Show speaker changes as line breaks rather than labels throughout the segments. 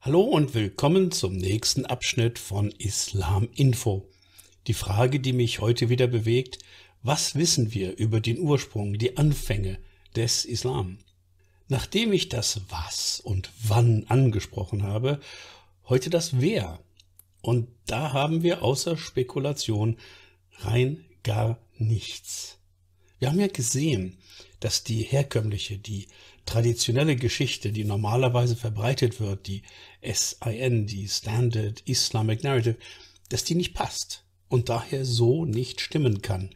Hallo und willkommen zum nächsten Abschnitt von Islam Info. Die Frage, die mich heute wieder bewegt, was wissen wir über den Ursprung, die Anfänge des Islam? Nachdem ich das was und wann angesprochen habe, heute das wer. Und da haben wir außer Spekulation rein gar nichts. Wir haben ja gesehen, dass die herkömmliche, die traditionelle Geschichte, die normalerweise verbreitet wird, die SIN, die Standard Islamic Narrative, dass die nicht passt und daher so nicht stimmen kann.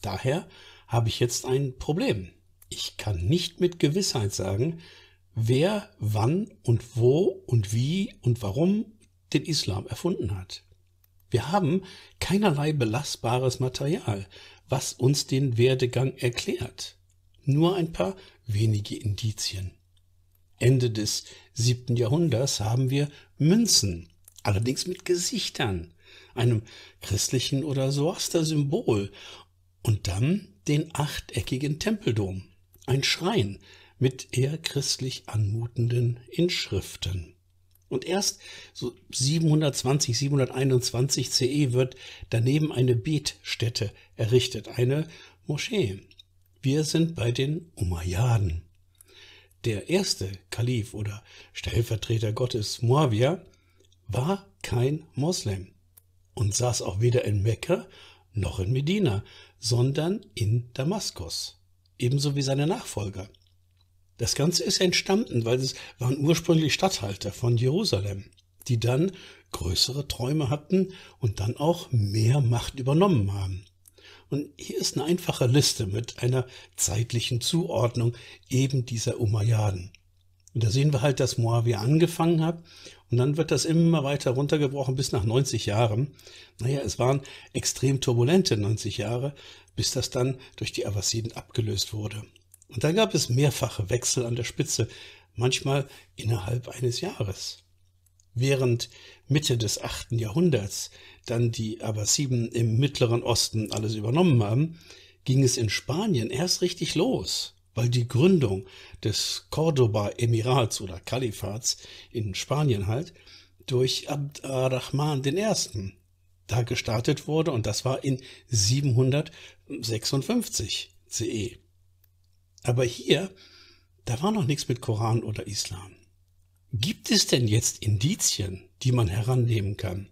Daher habe ich jetzt ein Problem. Ich kann nicht mit Gewissheit sagen, wer wann und wo und wie und warum den Islam erfunden hat. Wir haben keinerlei belastbares Material, was uns den Werdegang erklärt nur ein paar wenige Indizien. Ende des siebten Jahrhunderts haben wir Münzen, allerdings mit Gesichtern, einem christlichen oder Zoroaster-Symbol und dann den achteckigen Tempeldom, ein Schrein mit eher christlich anmutenden Inschriften. Und erst so 720, 721 CE wird daneben eine Betstätte errichtet, eine Moschee. Wir sind bei den Umayyaden. Der erste Kalif oder Stellvertreter Gottes Muawiyah war kein Moslem und saß auch weder in Mekka noch in Medina, sondern in Damaskus, ebenso wie seine Nachfolger. Das Ganze ist entstanden, weil es waren ursprünglich Statthalter von Jerusalem, die dann größere Träume hatten und dann auch mehr Macht übernommen haben. Und hier ist eine einfache Liste mit einer zeitlichen Zuordnung eben dieser Umayyaden. Und da sehen wir halt, dass Moawia angefangen hat und dann wird das immer weiter runtergebrochen bis nach 90 Jahren. Naja, es waren extrem turbulente 90 Jahre, bis das dann durch die Abbasiden abgelöst wurde. Und dann gab es mehrfache Wechsel an der Spitze, manchmal innerhalb eines Jahres. Während Mitte des 8. Jahrhunderts dann die Abbasiden im Mittleren Osten alles übernommen haben, ging es in Spanien erst richtig los, weil die Gründung des Cordoba-Emirats oder Kalifats in Spanien halt durch Abd ar-Rahman I. da gestartet wurde und das war in 756 CE. Aber hier, da war noch nichts mit Koran oder Islam. Gibt es denn jetzt Indizien, die man herannehmen kann,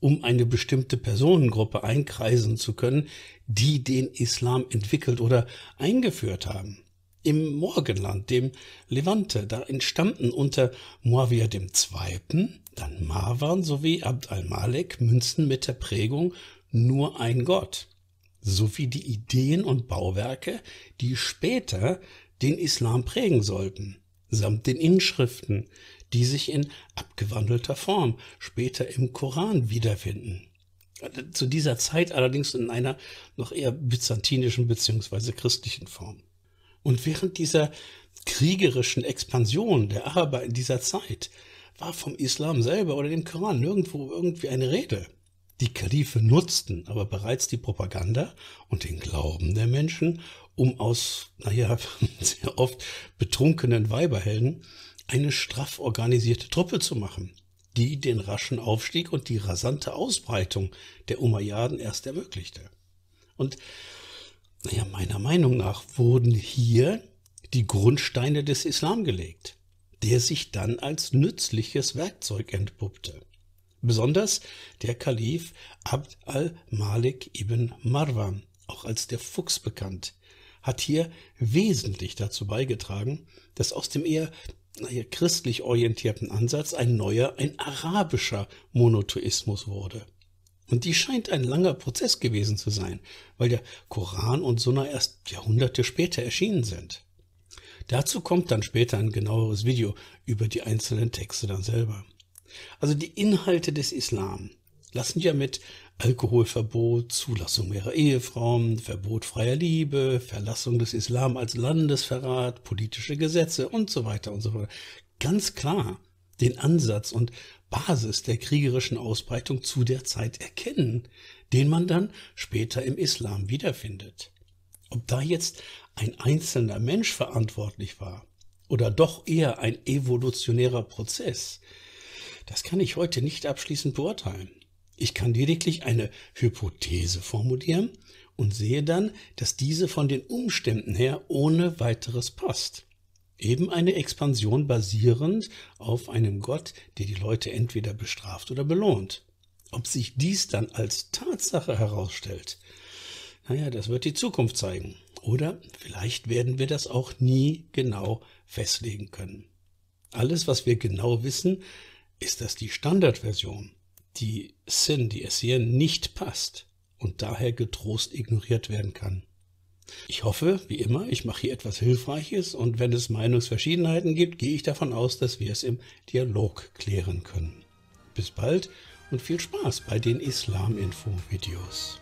um eine bestimmte Personengruppe einkreisen zu können, die den Islam entwickelt oder eingeführt haben? Im Morgenland, dem Levante, da entstammten unter Muawiyah II., dann Marwan sowie Abd al-Malek Münzen mit der Prägung nur ein Gott, sowie die Ideen und Bauwerke, die später den Islam prägen sollten samt den Inschriften, die sich in abgewandelter Form später im Koran wiederfinden. Zu dieser Zeit allerdings in einer noch eher byzantinischen bzw. christlichen Form. Und während dieser kriegerischen Expansion der Araber in dieser Zeit war vom Islam selber oder dem Koran nirgendwo irgendwie eine Rede. Die Kalife nutzten aber bereits die Propaganda und den Glauben der Menschen, um aus, naja, sehr oft betrunkenen Weiberhelden eine straff organisierte Truppe zu machen, die den raschen Aufstieg und die rasante Ausbreitung der Umayyaden erst ermöglichte. Und naja, meiner Meinung nach wurden hier die Grundsteine des Islam gelegt, der sich dann als nützliches Werkzeug entpuppte. Besonders der Kalif Abd al-Malik ibn Marwan, auch als der Fuchs bekannt, hat hier wesentlich dazu beigetragen, dass aus dem eher naja, christlich orientierten Ansatz ein neuer, ein arabischer Monotheismus wurde. Und die scheint ein langer Prozess gewesen zu sein, weil der Koran und Sunna erst Jahrhunderte später erschienen sind. Dazu kommt dann später ein genaueres Video über die einzelnen Texte dann selber. Also die Inhalte des Islam lassen ja mit Alkoholverbot, Zulassung mehrerer Ehefrauen, Verbot freier Liebe, Verlassung des Islam als Landesverrat, politische Gesetze und so weiter und so fort. Ganz klar den Ansatz und Basis der kriegerischen Ausbreitung zu der Zeit erkennen, den man dann später im Islam wiederfindet. Ob da jetzt ein einzelner Mensch verantwortlich war oder doch eher ein evolutionärer Prozess, das kann ich heute nicht abschließend beurteilen. Ich kann lediglich eine Hypothese formulieren und sehe dann, dass diese von den Umständen her ohne weiteres passt. Eben eine Expansion basierend auf einem Gott, der die Leute entweder bestraft oder belohnt. Ob sich dies dann als Tatsache herausstellt, naja, das wird die Zukunft zeigen. Oder vielleicht werden wir das auch nie genau festlegen können. Alles, was wir genau wissen, ist das die Standardversion die Sin, die es hier nicht passt und daher getrost ignoriert werden kann. Ich hoffe, wie immer, ich mache hier etwas Hilfreiches und wenn es Meinungsverschiedenheiten gibt, gehe ich davon aus, dass wir es im Dialog klären können. Bis bald und viel Spaß bei den Islam-Info-Videos.